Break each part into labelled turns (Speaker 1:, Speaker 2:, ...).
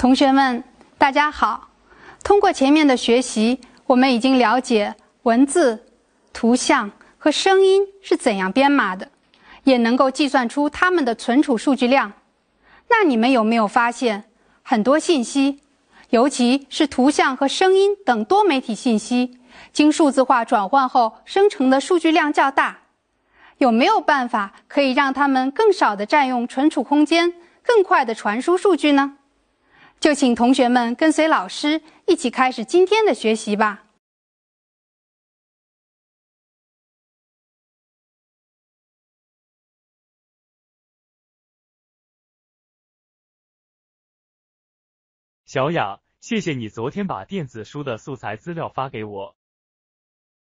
Speaker 1: 同学们，大家好。通过前面的学习，我们已经了解文字、图像和声音是怎样编码的，也能够计算出它们的存储数据量。那你们有没有发现，很多信息，尤其是图像和声音等多媒体信息，经数字化转换后生成的数据量较大？有没有办法可以让它们更少的占用存储空间，更快的传输数据呢？就请同学们跟随老师一起开始今天的学习吧。
Speaker 2: 小
Speaker 3: 雅，谢谢你昨天把电子书的素材资料发给我。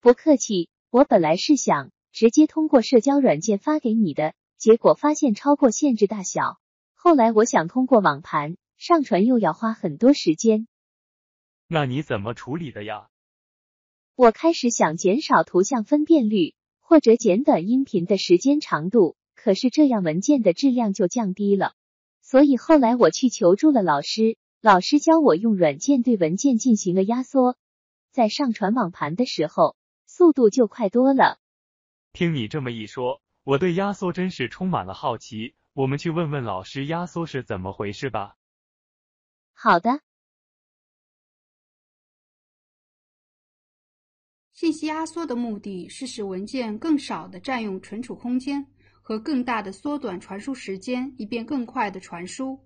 Speaker 4: 不客气，我本来是想直接通过社交软件发给你的，结果发现超过限制大小。后来我想通过网盘。上传又要花很多时间，
Speaker 3: 那你怎么处理的呀？
Speaker 4: 我开始想减少图像分辨率或者减短音频的时间长度，可是这样文件的质量就降低了。所以后来我去求助了老师，老师教我用软件对文件进行了压缩，在上传网盘的时候速度就快多了。
Speaker 3: 听你这么一说，我对压缩真是充满了好奇。我们去问问老师，压缩是怎么回事吧。
Speaker 4: 好的。
Speaker 2: 信息压缩
Speaker 1: 的目的是使文件更少的占用存储空间和更大的缩短传输时间，以便更快的传输。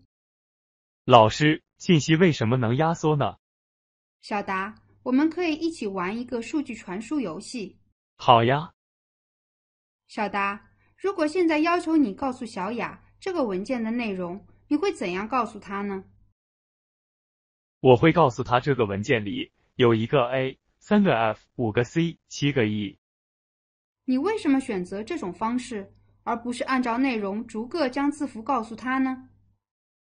Speaker 3: 老师，信息为什么能压缩呢？
Speaker 1: 小达，我们可以一起玩一个数据传输游戏。好呀。小达，如果现在要求你告诉小雅这个文件的内容，你会怎样告诉他呢？
Speaker 3: 我会告诉他，这个文件里有一个 A，三个 F，五个 C，七个 E。
Speaker 1: 你为什么选择这种方式，而不是按照内容逐个将字符告诉他呢？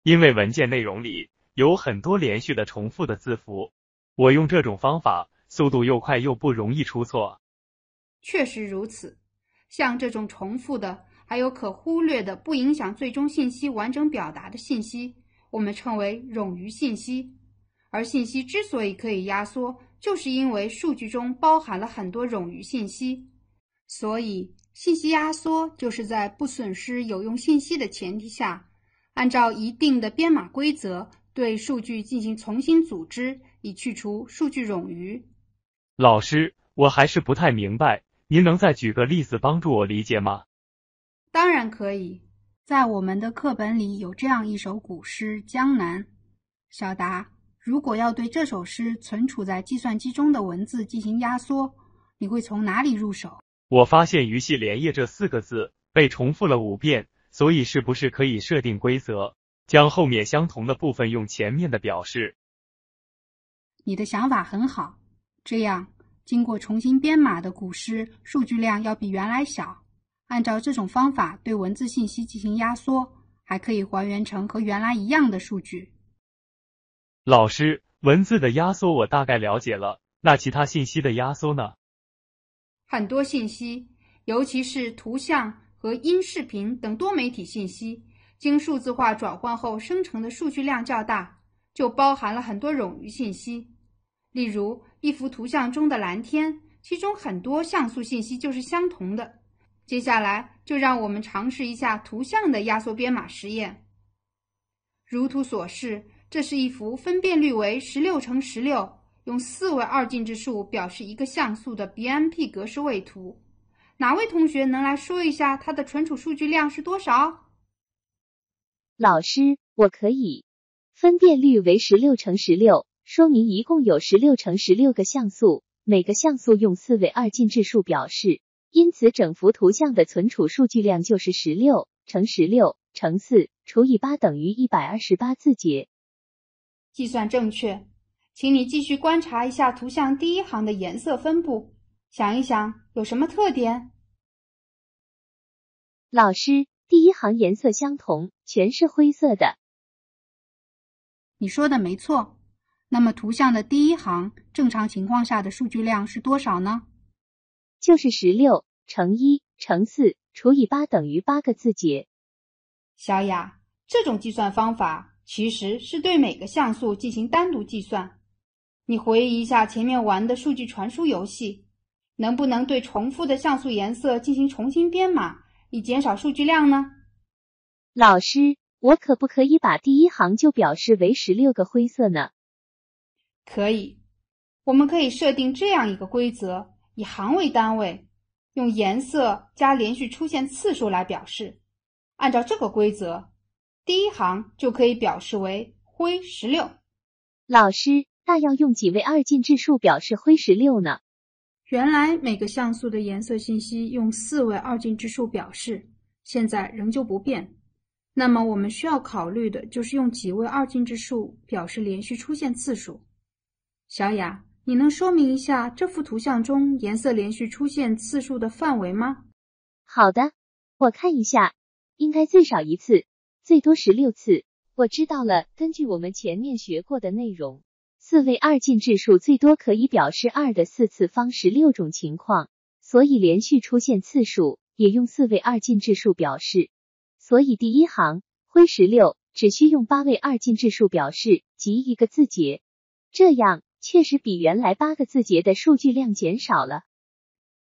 Speaker 3: 因为文件内容里有很多连续的重复的字符，我用这种方法速度又快又不容易出错。
Speaker 1: 确实如此，像这种重复的，还有可忽略的、不影响最终信息完整表达的信息，我们称为冗余信息。而信息之所以可以压缩，就是因为数据中包含了很多冗余信息，所以信息压缩就是在不损失有用信息的前提下，按照一定的编码规则对数据进行重新组织，以去除数据冗余。
Speaker 3: 老师，我还是不太明白，您能再举个例子帮助我理解吗？
Speaker 1: 当然可以，在我们的课本里有这样一首古诗《江南》，小达。如果要对这首诗存储在计算机中的文字进行压缩，你会从哪里入手？
Speaker 3: 我发现“鱼戏莲叶”这四个字被重复了五遍，所以是不是可以设定规则，将后面相同的部分用前面的表示？
Speaker 1: 你的想法很好，这样经过重新编码的古诗数据量要比原来小。按照这种方法对文字信息进行压缩，还可以还原成和原来一样的数据。
Speaker 3: 老师，文字的压缩我大概了解了，那其他信息的压缩呢？
Speaker 1: 很多信息，尤其是图像和音视频等多媒体信息，经数字化转换后生成的数据量较大，就包含了很多冗余信息。例如，一幅图像中的蓝天，其中很多像素信息就是相同的。接下来，就让我们尝试一下图像的压缩编码实验。如图所示。这是一幅分辨率为十六乘十六，用四位二进制数表示一个像素的 BMP 格式位图。哪位同学能来说一下它的存储数据量是多少？
Speaker 4: 老师，我可以。分辨率为十六乘十六，说明一共有十六乘十六个像素，每个像素用四位二进制数表示，因此整幅图像的存储数据量就是十六乘十六乘四除以八等于一百二十八字节。计算正
Speaker 1: 确，请你继续观察一下图像第一行的颜色分布，想一想有什么特点？
Speaker 4: 老师，第一行颜色相同，全是灰色的。你说的没错。那么图像的第一行正常情况下的数据量是多少呢？就是十六乘一乘四除以八等于八个字节。小雅，这种计算方法。其实是对每个像素进行单
Speaker 1: 独计算。你回忆一下前面玩的数据传输游戏，能不能对重复的像素颜色进行重新编码，以减少数据量呢？
Speaker 4: 老师，我可不可以把第一行就表示为十六个灰色呢？可以，我们可以设定这样一个规则：以行为
Speaker 1: 单位，用颜色加连续出现次数来表示。按照这
Speaker 4: 个规则。第一行就可以表示为灰十六。老师，那要用几位二进制数表示灰十六呢？原来每个
Speaker 1: 像素的颜色信息用四位二进制数表示，现在仍旧不变。那么我们需要考虑的就是用几位二进制数表示连续出现次数。小雅，你能说明一下这幅图像中颜色连续
Speaker 4: 出现次数的范围吗？好的，我看一下，应该最少一次。最多十六次。我知道了。根据我们前面学过的内容，四位二进制数最多可以表示二的四次方十六种情况，所以连续出现次数也用四位二进制数表示。所以第一行灰十六只需用八位二进制数表示，即一个字节。这样确实比原来八个字节的数据量减少了。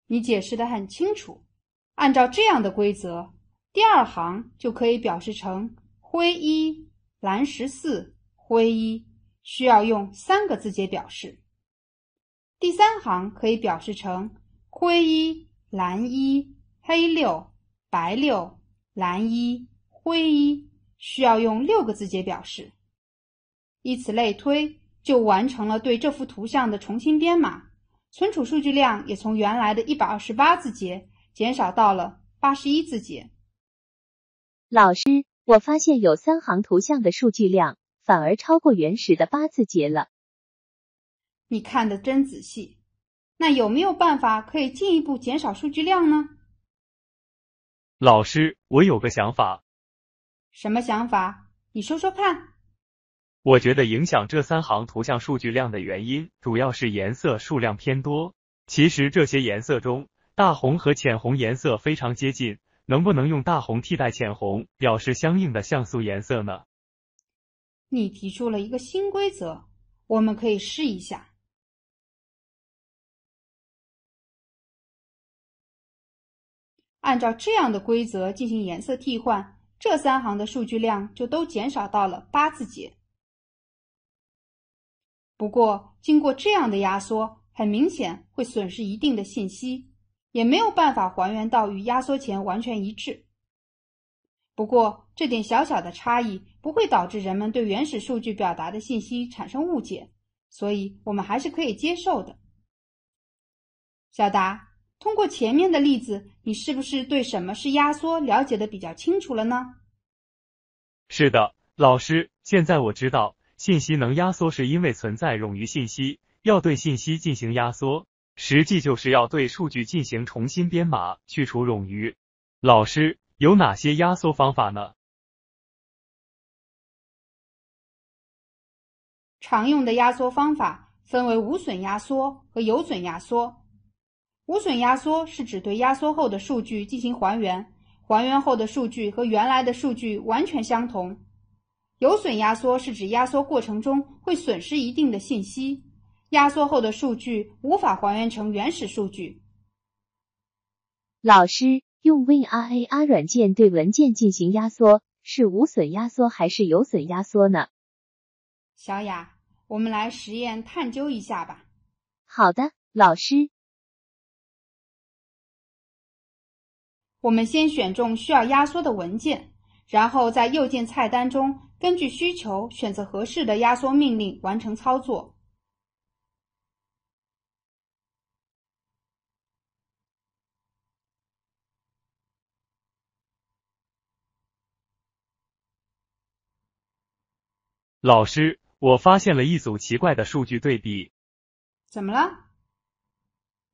Speaker 4: 你解释的很清楚。按照这样的规则。第二行就可
Speaker 1: 以表示成灰一蓝十四灰一，需要用三个字节表示。第三行可以表示成灰一蓝一黑六白六蓝一灰一，需要用六个字节表示。以此类推，就完成了对这幅图像的重新编码，存储数据量也从原来的一百二十八字节减少到了八十一字节。
Speaker 4: 老师，我发现有三行图像的数据量反而超过原始的八字节了。
Speaker 1: 你看的真仔细，那有没有办法可以进一步减少数据量呢？
Speaker 3: 老师，我有个想法。
Speaker 1: 什么想法？你说说看。
Speaker 3: 我觉得影响这三行图像数据量的原因，主要是颜色数量偏多。其实这些颜色中，大红和浅红颜色非常接近。能不能用大红替代浅红，表示相应的像素颜色呢？
Speaker 1: 你提出了一个新规则，
Speaker 2: 我们可以试一下。按照这样的规则进行颜色替换，这
Speaker 1: 三行的数据量就都减少到了八字节。不过，经过这样的压缩，很明显会损失一定的信息。也没有办法还原到与压缩前完全一致。不过，这点小小的差异不会导致人们对原始数据表达的信息产生误解，所以我们还是可以接受的。小达，通过前面的例子，你是不是对什么是压缩了解的比较清楚了呢？
Speaker 3: 是的，老师，现在我知道信息能压缩是因为存在冗余信息，要对信息进行压缩。实际就是要对数据进行重新编码，去除冗余。老师，有哪些压缩方法呢？
Speaker 2: 常用的
Speaker 1: 压缩方法分为无损压缩和有损压缩。无损压缩是指对压缩后的数据进行还原，还原后的数据和原来的数据完全相同。有损压缩是指压缩过程中会损失一定的信息。压缩后的数据无法还原成原始数据。
Speaker 4: 老师，用 WinRAR 软件对文件进行压缩，是无损压缩还是有损压缩呢？小雅，我们
Speaker 1: 来实验探究一下吧。
Speaker 4: 好的，老师。
Speaker 1: 我们先选中需要压缩的文件，然后在右键菜单中根据需求选择合适的压缩命令，完成操作。
Speaker 3: 老师，我发现了一组奇怪的数据对比。怎么了？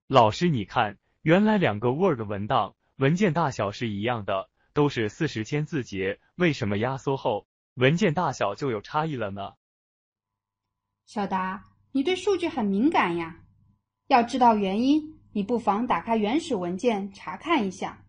Speaker 3: 老师，你看，原来两个 Word 文档文件大小是一样的，都是四十千字节，为什么压缩后文件大小就有差异了呢？
Speaker 1: 小达，你对数据很敏感呀，要知道原因，你不妨打开原始文件查看一下。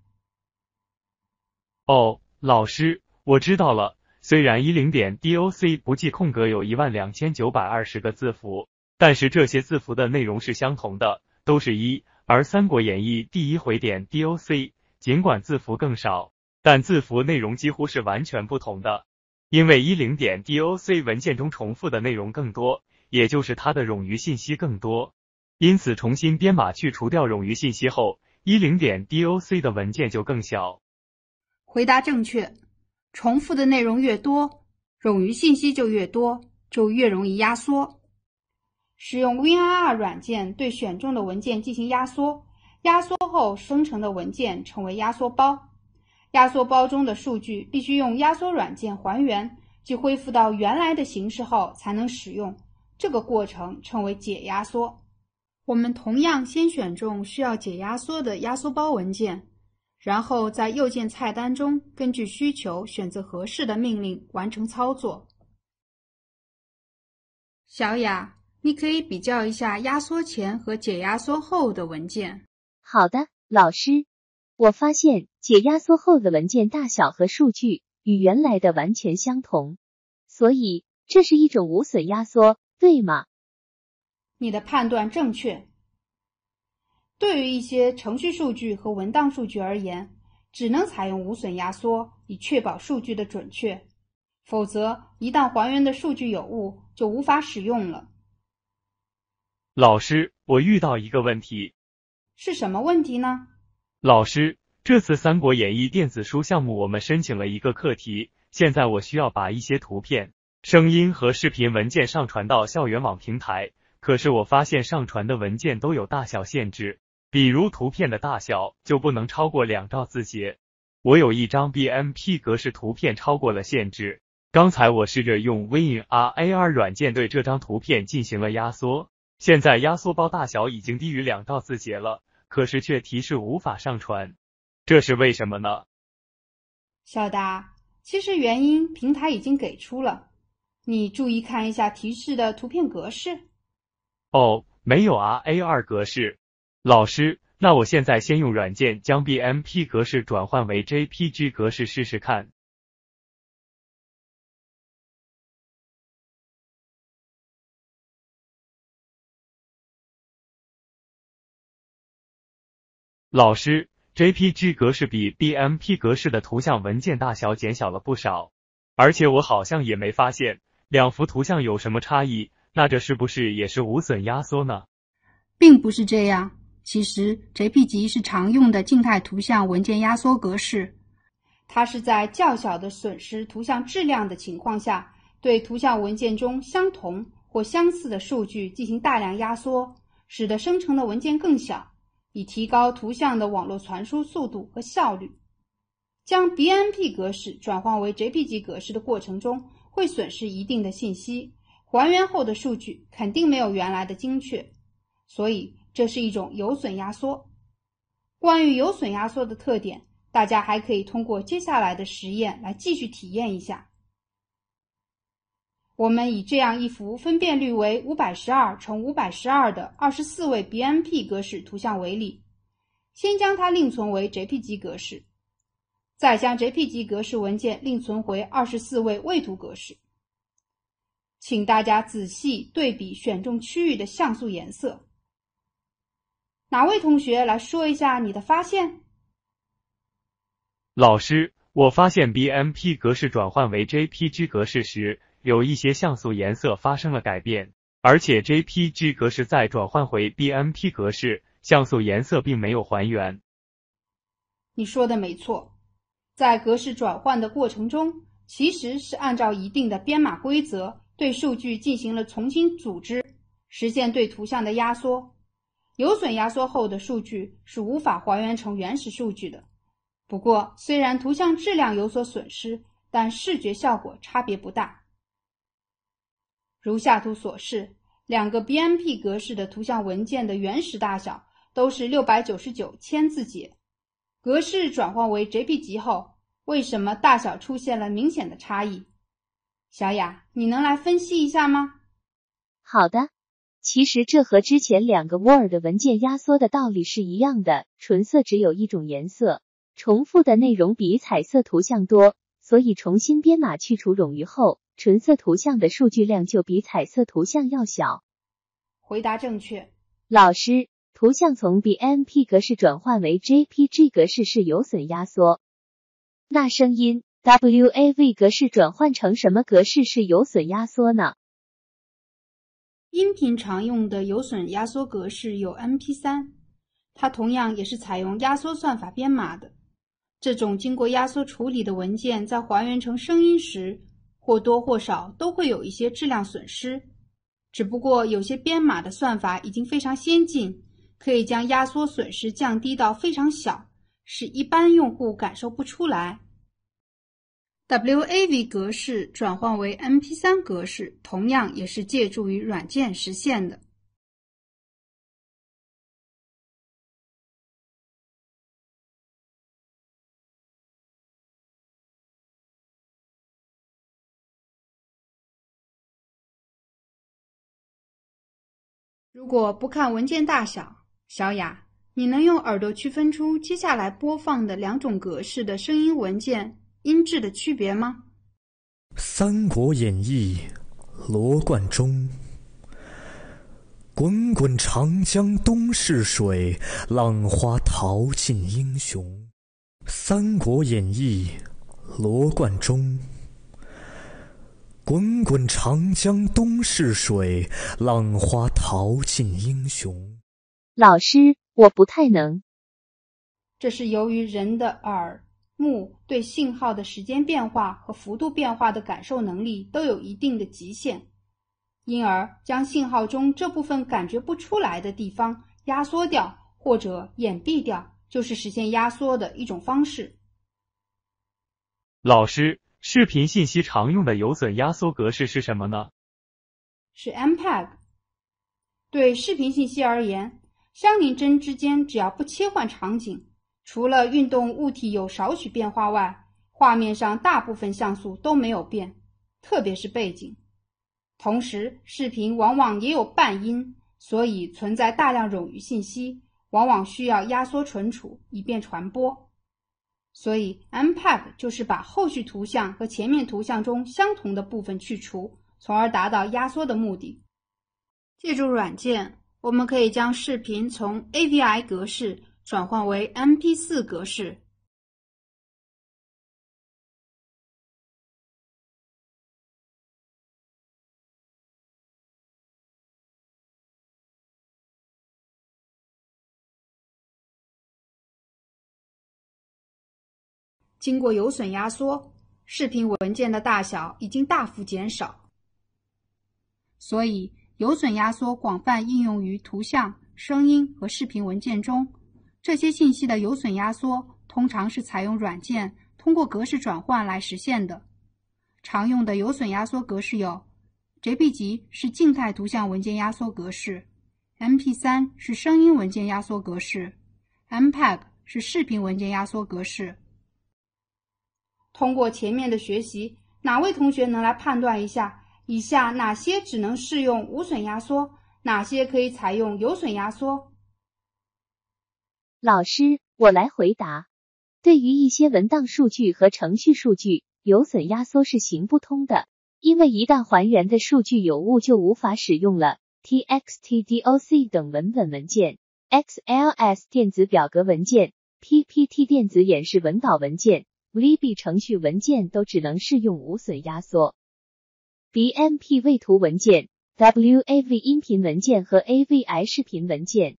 Speaker 3: 哦，老师，我知道了。虽然一零点 doc 不计空格，有一万两千九百二十个字符，但是这些字符的内容是相同的，都是一。而《三国演义》第一回点 doc，尽管字符更少，但字符内容几乎是完全不同的。因为一零点 doc 文件中重复的内容更多，也就是它的冗余信息更多。因此，重新编码去除掉冗余信息后，一零点 doc 的文件就更小。
Speaker 1: 回答正确。重复的内容越多，冗余信息就越多，就越容易压缩。使用 WinRAR 软件对选中的文件进行压缩，压缩后生成的文件称为压缩包。压缩包中的数据必须用压缩软件还原，即恢复到原来的形式后才能使用。这个过程称为解压缩。我们同样先选中需要解压缩的压缩包文件。然后在右键菜单中，根据需求选择合适的命令，完成操作。小雅，你可以比较一下压缩前和解压缩后的文件。
Speaker 4: 好的，老师，我发现解压缩后的文件大小和数据与原来的完全相同，所以这是一种无损压缩，对吗？你的判断正确。对于一些
Speaker 1: 程序数据和文档数据而言，只能采用无损压缩，以确保数据的准确。否则，一旦还原的数据有误，就无法使用了。
Speaker 3: 老师，我遇到一个问题，
Speaker 1: 是什么问题呢？
Speaker 3: 老师，这次《三国演义》电子书项目，我们申请了一个课题，现在我需要把一些图片、声音和视频文件上传到校园网平台，可是我发现上传的文件都有大小限制。比如图片的大小就不能超过两兆字节。我有一张 BMP 格式图片超过了限制。刚才我试着用 WinRAR 软件对这张图片进行了压缩，现在压缩包大小已经低于两兆字节了，可是却提示无法上传，这是为什么呢？
Speaker 1: 小达，其实原因平台已经给出了，你注意看一下提示的图片格
Speaker 3: 式。哦，没有啊，AR 格式。老师，那我现在先用软件将 BMP 格式转换为 JPG 格式试试看。老师，JPG 格式比 BMP 格式的图像文件大小减小了不少，而且我好像也没发现两幅图像有什么差异。那这是不是也是无损压缩呢？
Speaker 1: 并不是这样。其实，JPG 是常用的静态图像文件压缩格式。它是在较小的损失图像质量的情况下，对图像文件中相同或相似的数据进行大量压缩，使得生成的文件更小，以提高图像的网络传输速度和效率。将 BMP 格式转换为 JPG 格式的过程中，会损失一定的信息，还原后的数据肯定没有原来的精确，所以。这是一种有损压缩。关于有损压缩的特点，大家还可以通过接下来的实验来继续体验一下。我们以这样一幅分辨率为五百十二乘五百十二的二十四位 BMP 格式图像为例，先将它另存为 JPG 格式，再将 JPG 格式文件另存回二十四位位图格式。请大家仔细对比选中区域的像素颜色。哪位同学来说一下你的发现？
Speaker 3: 老师，我发现 BMP 格式转换为 JPG 格式时，有一些像素颜色发生了改变，而且 JPG 格式在转换回 BMP 格式，像素颜色并没有还原。
Speaker 1: 你说的没错，在格式转换的过程中，其实是按照一定的编码规则对数据进行了重新组织，实现对图像的压缩。有损压缩后的数据是无法还原成原始数据的。不过，虽然图像质量有所损失，但视觉效果差别不大。如下图所示，两个 BMP 格式的图像文件的原始大小都是六百九十九千字节，格式转换为 JPG 后，为什么大小出现了明显的差异？小雅，你能来分析一下吗？
Speaker 4: 好的。其实这和之前两个 word 文件压缩的道理是一样的。纯色只有一种颜色，重复的内容比彩色图像多，所以重新编码去除冗余后，纯色图像的数据量就比彩色图像要小。
Speaker 1: 回答正确，
Speaker 4: 老师。图像从 BMP 格式转换为 JPG 格式是有损压缩。那声音 WAV 格式转换成什么格式是有损压缩呢？
Speaker 1: 音频常用的有损压缩格式有 MP3，它同样也是采用压缩算法编码的。这种经过压缩处理的文件，在还原成声音时，或多或少都会有一些质量损失。只不过有些编码的算法已经非常先进，可以将压缩损失降低到非常小，使一般用户感受不出来。WAV 格式转换为 MP3 格式，同样也是借助于软件
Speaker 2: 实现的。
Speaker 1: 如果不看文件大小，小雅，你能用耳朵区分出接下来播放的两种格式的声音文件？音质的区别
Speaker 3: 吗？《三国演义》，罗贯中。滚滚长江东逝水，浪花淘尽英雄。《三国演义》，罗贯中。滚滚长江东逝水，浪花淘尽英雄。
Speaker 4: 老师，我不太能。
Speaker 1: 这是由于人的耳。目对信号的时间变化和幅度变化的感受能力都有一定的极限，因而将信号中这部分感觉不出来的地方压缩掉或者掩蔽掉，就是实现压缩的一种方式。
Speaker 3: 老师，视频信息常用的有损压缩格式是什么呢？
Speaker 1: 是 m p g 对视频信息而言，相邻帧之间只要不切换场景。除了运动物体有少许变化外，画面上大部分像素都没有变，特别是背景。同时，视频往往也有半音，所以存在大量冗余信息，往往需要压缩存储以便传播。所以，MP4 就是把后续图像和前面图像中相同的部分去除，从而达到压缩的目的。借助软件，我们可以将视频从 AVI 格式。转换
Speaker 2: 为 MP4 格式。经过有损压缩，视频
Speaker 1: 文件的大小已经大幅减少。所以，有损压缩广泛应用于图像、声音和视频文件中。这些信息的有损压缩通常是采用软件通过格式转换来实现的。常用的有损压缩格式有：JPG 是静态图像文件压缩格式，MP3 是声音文件压缩格式，MPG 是视频文件压缩格式。通过前面的学习，哪位同学能来判断一下，以下哪些只能适用无损压缩，哪些可以采用有损压缩？
Speaker 4: 老师，我来回答。对于一些文档数据和程序数据，有损压缩是行不通的，因为一旦还原的数据有误，就无法使用了。txt、doc 等文本文件，xls 电子表格文件，ppt 电子演示文档文件 v b 程序文件都只能适用无损压缩。bmp 位图文件，wav 音频文件和 avi 视频文件。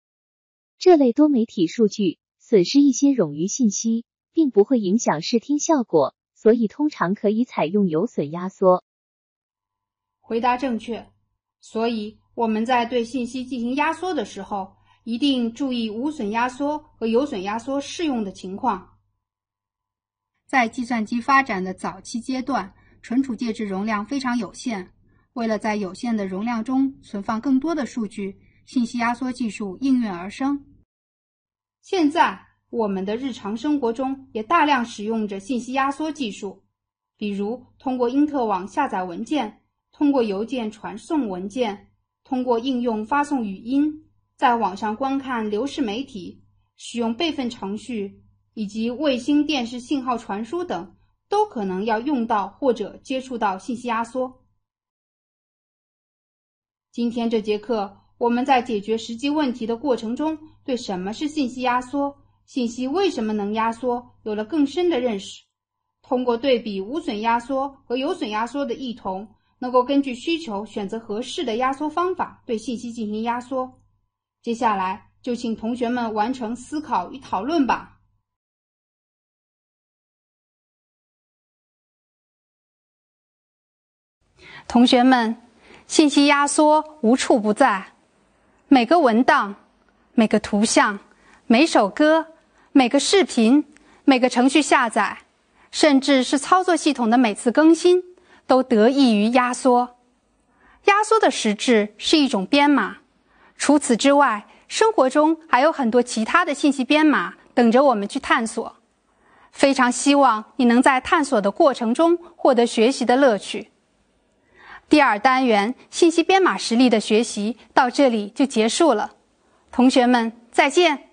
Speaker 4: 这类多媒体数据损失一些冗余信息，并不会影响视听效果，所以通常可以采用有损压缩。回答正确。所以我
Speaker 1: 们在对信息进行压缩的时候，一定注意无损压缩和有损压缩适用的情况。在计算机发展的早期阶段，存储介质容量非常有限，为了在有限的容量中存放更多的数据。信息压缩技术应运而生。现在，我们的日常生活中也大量使用着信息压缩技术，比如通过因特网下载文件、通过邮件传送文件、通过应用发送语音、在网上观看流式媒体、使用备份程序以及卫星电视信号传输等，都可能要用到或者接触到信息压缩。今天这节课。我们在解决实际问题的过程中，对什么是信息压缩、信息为什么能压缩有了更深的认识。通过对比无损压缩和有损压缩的异同，能够根据需求选择合适的压缩方法对信息进行压缩。接下来就请同学们完成思考与讨论吧。同学们，信息压缩无处不在。每个文档、每个图像、每首歌、每个视频、每个程序下载，甚至是操作系统的每次更新，都得益于压缩。压缩的实质是一种编码。除此之外，生活中还有很多其他的信息编码等着我们去探索。非常希望你能在探索的过程中获得学习的乐趣。第二单元信息编码实例的学习到这里就结束了，同学们再见。